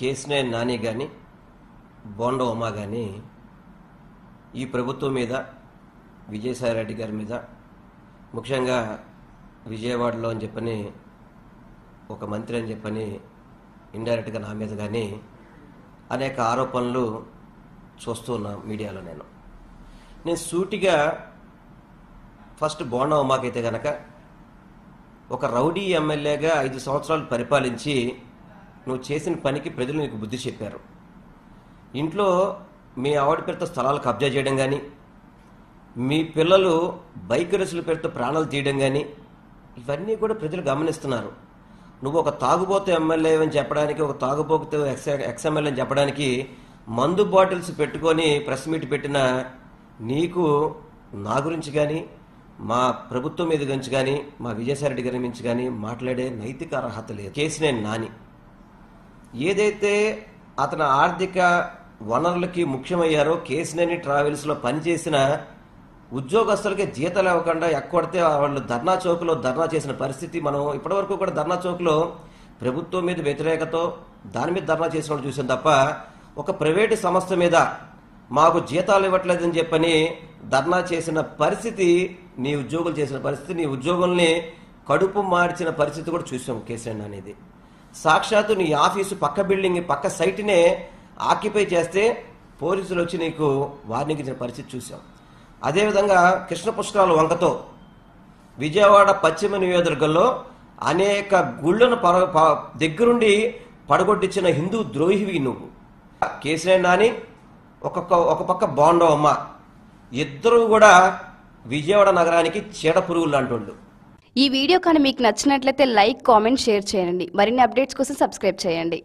కేసునే నాని కానీ బోండ ఉమా కానీ ఈ ప్రభుత్వం మీద విజయసాయిరెడ్డి గారి మీద ముఖ్యంగా విజయవాడలో అని చెప్పని ఒక మంత్రి అని చెప్పని ఇండైరెక్ట్గా నా మీద కానీ అనేక ఆరోపణలు చూస్తూ ఉన్నా మీడియాలో నేను నేను సూటిగా ఫస్ట్ బోండ ఉమాకైతే కనుక ఒక రౌడీ ఎమ్మెల్యేగా ఐదు సంవత్సరాలు పరిపాలించి నువ్వు చేసిన పనికి ప్రజలు నీకు బుద్ధి చెప్పారు ఇంట్లో మీ ఆవిడ పేరుతో స్థలాలు కబ్జా చేయడం కానీ మీ పిల్లలు బైక్ రేసుల పేరుతో ప్రాణాలు తీయడం కానీ ఇవన్నీ కూడా ప్రజలు గమనిస్తున్నారు నువ్వు ఒక తాగుబోతు ఎమ్మెల్యే అని చెప్పడానికి ఒక తాగుబోతు ఎక్స్ ఎక్స్ఎమ్మెల్యే అని చెప్పడానికి మందు బాటిల్స్ పెట్టుకొని ప్రెస్ మీట్ పెట్టిన నీకు నా గురించి కానీ మా ప్రభుత్వం మీద గురించి కానీ మా విజయసాయి రెడ్డి గారి గురించి కానీ మాట్లాడే నైతిక అర్హత లేదు కేసు నేను నాని ఏదైతే అతని ఆర్థిక వనరులకి ముఖ్యమయ్యారో కేసినేని ట్రావెల్స్లో పనిచేసిన ఉద్యోగస్తులకి జీతాలు ఇవ్వకుండా ఎక్కడితే వాళ్ళు ధర్నా చౌక్లో ధర్నా చేసిన పరిస్థితి మనం ఇప్పటివరకు కూడా ధర్నా చౌక్లో ప్రభుత్వం మీద వ్యతిరేకతో దాని మీద ధర్నా చేసిన చూసాం తప్ప ఒక ప్రైవేటు సంస్థ మీద మాకు జీతాలు ఇవ్వట్లేదని చెప్పని ధర్నా చేసిన పరిస్థితి నీ ఉద్యోగులు చేసిన పరిస్థితి నీ ఉద్యోగుల్ని కడుపు మార్చిన పరిస్థితి కూడా చూసాం కేసీఆర్ అనేది సాక్షాత్తు నీ ఆఫీసు పక్క బిల్డింగ్ పక్క సైట్నే ఆక్యుపై చేస్తే పోలీసులు వచ్చి నీకు వార్నింగ్ ఇచ్చిన పరిస్థితి చూసాం అదేవిధంగా కృష్ణ పుష్కరాల వంకతో విజయవాడ పశ్చిమ నియోజకవర్గంలో అనేక గుళ్ళను పర దగ్గరుండి పడగొట్టించిన హిందూ ద్రోహివి నువ్వు కేసీఆర్ నాని ఒక్కొక్క ఒక పక్క బాండవమ్మ ఇద్దరూ కూడా విజయవాడ నగరానికి చీడ పురుగులు లాంటి ఈ వీడియో కానీ మీకు నచ్చినట్లయితే లైక్ కామెంట్ షేర్ చేయండి మరిన్ని అప్డేట్స్ కోసం సబ్స్క్రైబ్ చేయండి